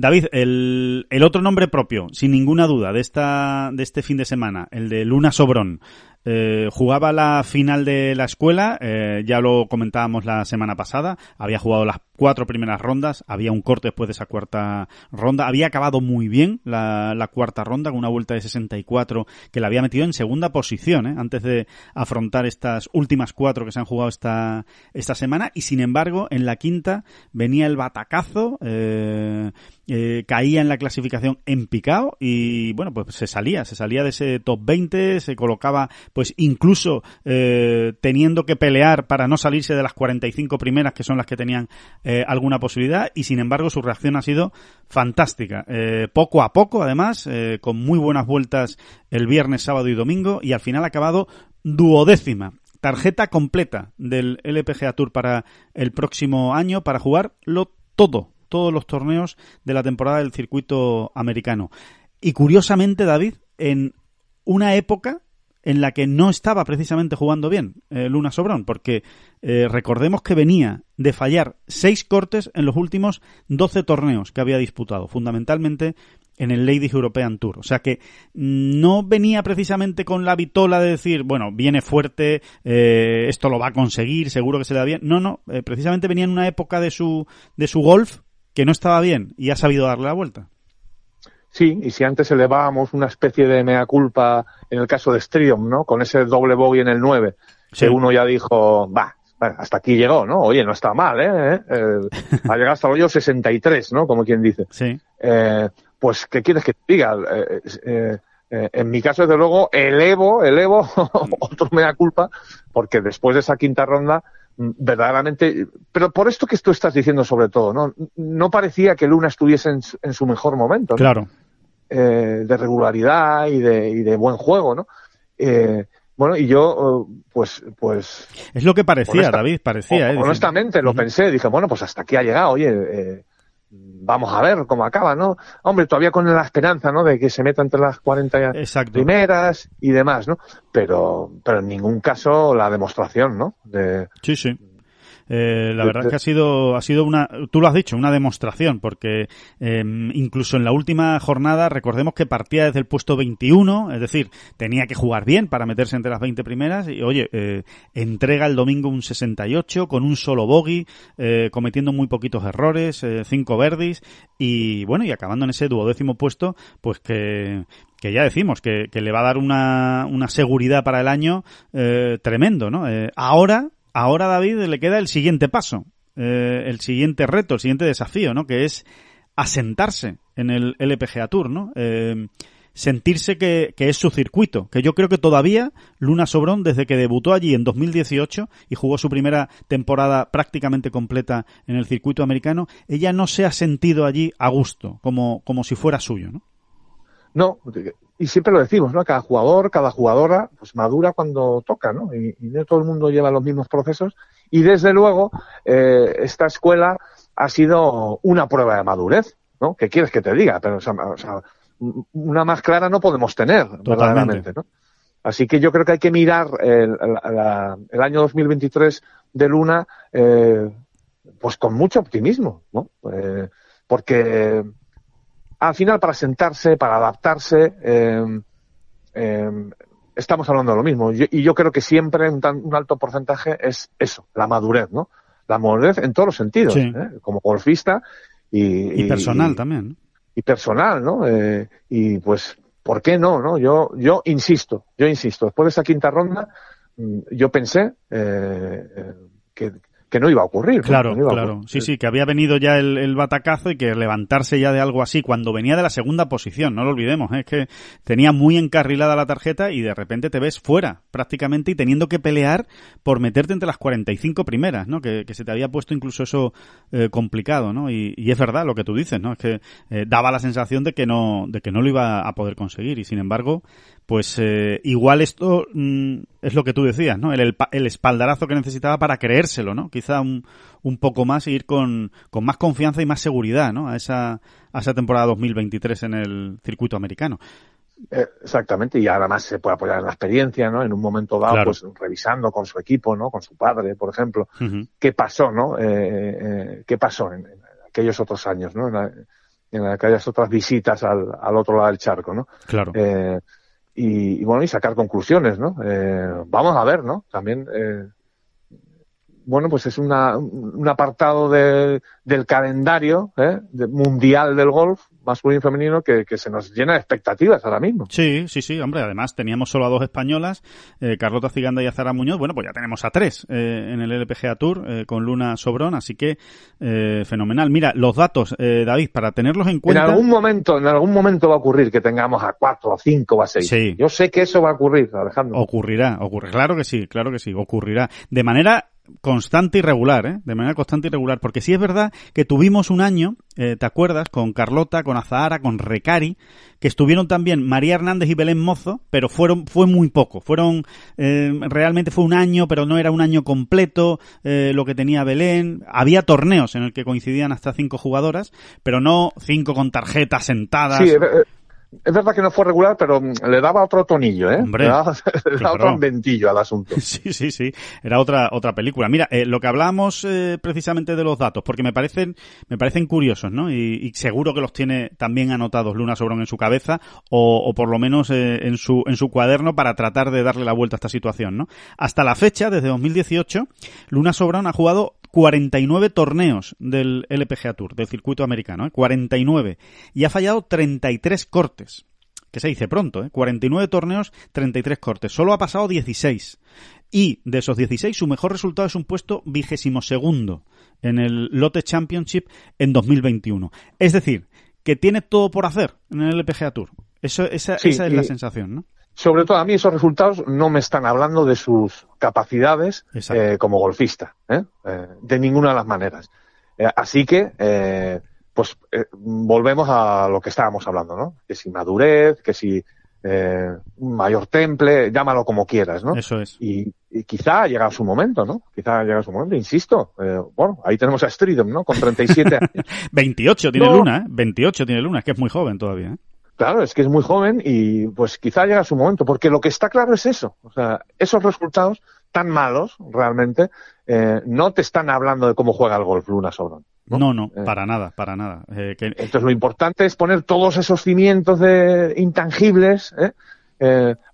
David, el, otro nombre propio, sin ninguna duda, de esta de este fin de semana, el de Luna Sobrón, eh, jugaba la final de la escuela, eh, ya lo comentábamos la semana pasada, había jugado las cuatro primeras rondas, había un corte después de esa cuarta ronda, había acabado muy bien la, cuarta ronda con una vuelta de 64 que la había metido en segunda posición eh, antes de afrontar estas últimas cuatro que se han jugado esta, esta semana y sin embargo en la quinta venía el batacazo, caía en la clasificación en picado y bueno pues se salía, se salía de ese top 20, se colocaba pues incluso eh, teniendo que pelear para no salirse de las 45 primeras que son las que tenían eh, alguna posibilidad y sin embargo su reacción ha sido fantástica. Eh, poco a poco además, con muy buenas vueltas el viernes, sábado y domingo y al final ha acabado duodécima tarjeta completa del LPGA Tour para el próximo año para jugarlo todo, todos los torneos de la temporada del circuito americano. Y curiosamente, David, en una época en la que no estaba precisamente jugando bien eh, Luna Sobrón, porque eh, recordemos que venía de fallar seis cortes en los últimos 12 torneos que había disputado, fundamentalmente en el Ladies European Tour. O sea que mm, no venía precisamente con la vitola de decir, bueno, viene fuerte, eh, esto lo va a conseguir, seguro que se le da bien. No, no, precisamente venía en una época de su, de su golf que no estaba bien y ha sabido darle la vuelta. Sí, y si antes elevábamos una especie de mea culpa en el caso de Strium, ¿no? Con ese doble bogey en el 9, que uno ya dijo, va, hasta aquí llegó, ¿no? Oye, no está mal, ¿eh? eh, eh ha llegado hasta el hoyo 63, ¿no? Como quien dice. Sí. Eh, pues, ¿qué quieres que te diga? en mi caso, desde luego, elevo, elevo otro mea culpa, porque después de esa quinta ronda Mm, verdaderamente, pero por esto que tú estás diciendo sobre todo, ¿no? No parecía que Luna estuviese en, su mejor momento. Claro. Eh, de regularidad y de, y de, buen juego, ¿no? Eh, bueno, y yo, oh, pues, pues. Es lo que parecía, David, parecía, ¿eh? Honestamente, lo pensé, dije, bueno, pues hasta aquí ha llegado, oye, eh, vamos a ver cómo acaba, ¿no? Hombre, todavía con la esperanza, ¿no? De que se meta entre las 40 y primeras y demás, ¿no? Pero, pero en ningún caso la demostración, ¿no? De, sí, sí. Eh, la eh, verdad es eh. que ha sido, ha sido una, tú lo has dicho, una demostración, porque em, incluso en la última jornada, recordemos que partía desde el puesto 21, es decir, tenía que jugar bien para meterse entre las 20 primeras, y oye, entrega el domingo un 68 con un solo bogey, cometiendo muy poquitos errores, cinco verdis, y bueno, y acabando en ese duodécimo puesto, pues que que ya decimos que, le va a dar una, seguridad para el año tremendo, ¿no? ahora ahora David le queda el siguiente paso, eh, el siguiente reto, el siguiente desafío, ¿no? Que es asentarse en el LPGA Tour, ¿no? Eh, sentirse que, es su circuito, que yo creo que todavía Luna Sobrón, desde que debutó allí en 2018 y jugó su primera temporada prácticamente completa en el circuito americano, ella no se ha sentido allí a gusto, como, como si fuera suyo, ¿no? No, y siempre lo decimos, ¿no? Cada jugador, cada jugadora, pues madura cuando toca, ¿no? Y, no todo el mundo lleva los mismos procesos. Y desde luego, eh, esta escuela ha sido una prueba de madurez, ¿no? ¿Qué quieres que te diga? Pero, una más clara no podemos tener, Totalmente. ¿no? Así que yo creo que hay que mirar el, año 2023 de Luna, eh, pues con mucho optimismo, ¿no? Eh, porque al final para sentarse, para adaptarse, em, em, estamos hablando de lo mismo. y yo creo que siempre un, alto porcentaje es eso, la madurez, ¿no? La madurez en todos los sentidos, ¿eh? como golfista y, personal también. Y personal, ¿no? Eh, y pues, ¿por qué no? no? Yo, yo insisto, yo insisto, después de esa quinta ronda, mm, yo pensé eh, que, que no iba a ocurrir. Claro, claro. Sí, sí, que había venido ya el, batacazo y que levantarse ya de algo así cuando venía de la segunda posición, no lo olvidemos, ¿eh? es que tenía muy encarrilada la tarjeta y de repente te ves fuera prácticamente y teniendo que pelear por meterte entre las 45 primeras, ¿no? Que, que se te había puesto incluso eso eh, complicado, ¿no? Y, y, es verdad lo que tú dices, ¿no? Es que eh, daba la sensación de que no de que no lo iba a poder conseguir y sin embargo pues eh, igual esto mm, es lo que tú decías, ¿no? El, espaldarazo que necesitaba para creérselo, ¿no? Quizá un, un poco más e ir con, con, más confianza y más seguridad, ¿no? A esa, a esa temporada 2023 en el circuito americano. Eh, exactamente, y además se puede apoyar en la experiencia, ¿no? En un momento dado, pues revisando con su equipo, ¿no? Con su padre, por ejemplo, qué pasó, ¿no? Eh, qué pasó en, aquellos otros años, ¿no? En, aquellas otras visitas al, al, otro lado del charco, ¿no? Claro y, bueno, y sacar conclusiones, ¿no? Eh, vamos a ver, ¿no? También eh, bueno, pues es un apartado del calendario ¿eh? mundial del golf, masculino y femenino, que, se nos llena de expectativas ahora mismo. Sí, sí, sí, hombre, además teníamos solo a dos españolas, eh, Carlota Ciganda y Azara Muñoz, bueno, pues ya tenemos a tres eh, en el LPGA Tour con Luna Sobrón, así que fenomenal. Mira, los datos, David, para tenerlos en cuenta... En algún momento, en algún momento va a ocurrir que tengamos a cuatro, a cinco o a seis. Sí. Yo sé que eso va a ocurrir, Alejandro. Ocurrirá, ocurrirá, claro que sí, claro que sí, ocurrirá. De manera constante y regular, ¿eh? de manera constante y regular, porque sí es verdad que tuvimos un año, eh, ¿te acuerdas? Con Carlota, con Azahara, con Recari, que estuvieron también María Hernández y Belén Mozo, pero fueron fue muy poco, fueron eh, realmente fue un año, pero no era un año completo eh, lo que tenía Belén. Había torneos en el que coincidían hasta cinco jugadoras, pero no cinco con tarjetas sentadas. Sí, es verdad que no fue regular, pero mm, le daba otro tonillo, ¿eh? le daba, otro al asunto. Sí, sí, sí. Era otra otra película. Mira, eh, lo que hablamos eh, precisamente de los datos, porque me parecen me parecen curiosos, ¿no? Y, seguro que los tiene también anotados Luna Sobrón en su cabeza o, por lo menos eh, en su en su cuaderno para tratar de darle la vuelta a esta situación, ¿no? Hasta la fecha, desde 2018, Luna Sobrón ha jugado 49 torneos del LPGA Tour, del circuito americano, 49. ¿eh? Y ha fallado 33 cortes. Que se dice pronto, 49 ¿eh? torneos, 33 cortes. Solo ha pasado 16. Y de esos 16, su mejor resultado es un puesto vigésimo segundo en el Lotte Championship en 2021. Es decir, que tiene todo por hacer en el LPGA Tour. Eso, esa, esa es la eh, sensación, ¿no? sobre todo a mí esos resultados no me están hablando de sus capacidades eh, como golfista, ¿eh? ¿eh? de ninguna de las maneras. Eh, así que, pues, volvemos a lo que estábamos hablando, ¿no? Que si madurez, que si mayor temple, llámalo como quieras, ¿no? Eso es. Y, quizá ha llegado su momento, ¿no? Quizá ha llegado su momento, insisto. bueno, ahí tenemos a streedom ¿no? Con 37 años. 28 tiene Luna, ¿eh? 28 tiene Luna, es que es muy joven todavía, ¿eh? Claro, es que es muy joven y pues quizá llega su momento, porque lo que está claro es eso. O sea, esos resultados tan malos realmente eh, no te están hablando de cómo juega el golf Luna Sobrón. No, no, eh. para nada, para nada. Eh, Entonces lo importante es poner todos esos cimientos de intangibles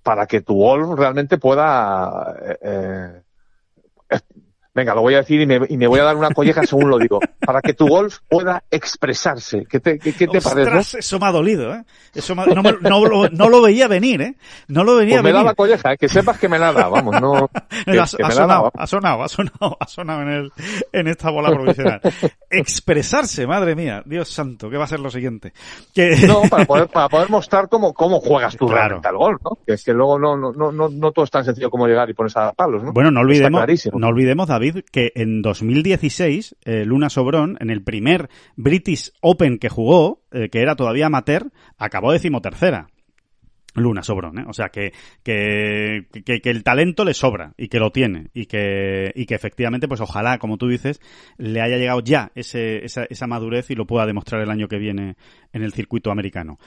para que tu golf realmente pueda Venga, lo voy a decir y me, voy a dar una colleja según lo digo, para que tu golf pueda expresarse. ¿Qué te, parece? Eso me ha dolido, ¿eh? Eso no, no, lo, no, lo, veía venir, ¿eh? No lo veía pues venir. Me la colleja, ¿eh? que sepas que me la da, vamos, no. Que, ha, sonado, ha, sonado, ha sonado, ha sonado, en, esta bola provisional. Expresarse, madre mía, Dios santo, ¿qué va a ser lo siguiente? No, para poder, para poder mostrar cómo, cómo juegas tú claro. realmente al golf, ¿no? Que es que luego no, no, no, no, todo es tan sencillo como llegar y ponerse a palos, ¿no? Bueno, no olvidemos, no olvidemos, David que en 2016 eh, Luna Sobrón, en el primer British Open que jugó, eh, que era todavía amateur, acabó decimotercera. Luna Sobrón, ¿eh? O sea, que, que, que, el talento le sobra y que lo tiene y que, y que efectivamente, pues ojalá, como tú dices, le haya llegado ya ese, esa, esa madurez y lo pueda demostrar el año que viene en el circuito americano.